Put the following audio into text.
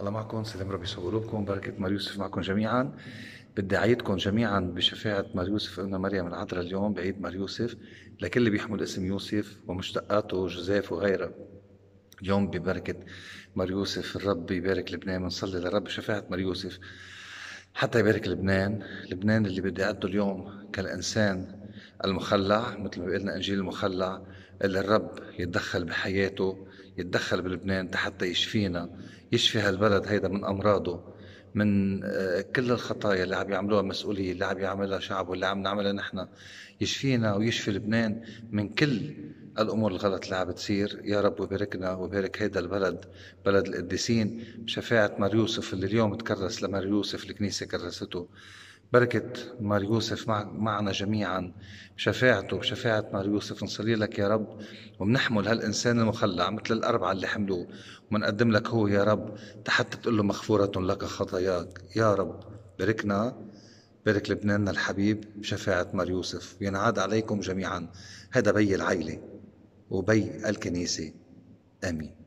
الله معكم سلام ربي يصور قلوبكم بركة مار يوسف معكم جميعا بدي أعيدكم جميعا بشفاعة مار يوسف أمنا مريم العذراء اليوم بعيد مار يوسف لكل اللي بيحمل اسم يوسف ومشتقاته جوزيف وغيره اليوم ببركة مار يوسف الرب يبارك لبنان بنصلي للرب شفاعة مار يوسف حتى يبارك لبنان لبنان اللي بدي أعده اليوم كالإنسان المخلع مثل ما قلنا انجيل المخلع اللي الرب يتدخل بحياته يتدخل بلبنان حتى يشفينا يشفي هالبلد هيدا من امراضه من آه، كل الخطايا اللي عم يعملوها مسؤوليه اللي عم يعملها شعبه اللي عم نعملها نحن يشفينا ويشفي لبنان من كل الامور الغلط اللي عم بتصير يا رب وباركنا وبارك هيدا البلد بلد القديسين بشفاعه مار يوسف اللي اليوم تكرس لمار يوسف الكنيسه كرسته بركة مار يوسف معنا جميعا بشفاعته بشفاعة مار يوسف نصلي لك يا رب ومنحمل هالإنسان المخلع مثل الأربعة اللي حملوه ومنقدم لك هو يا رب تحت تقول له مغفورة لك خطاياك يا رب باركنا بارك لبناننا الحبيب بشفاعة مار يوسف وينعاد عليكم جميعا هذا بي العيلة وبي الكنيسة آمين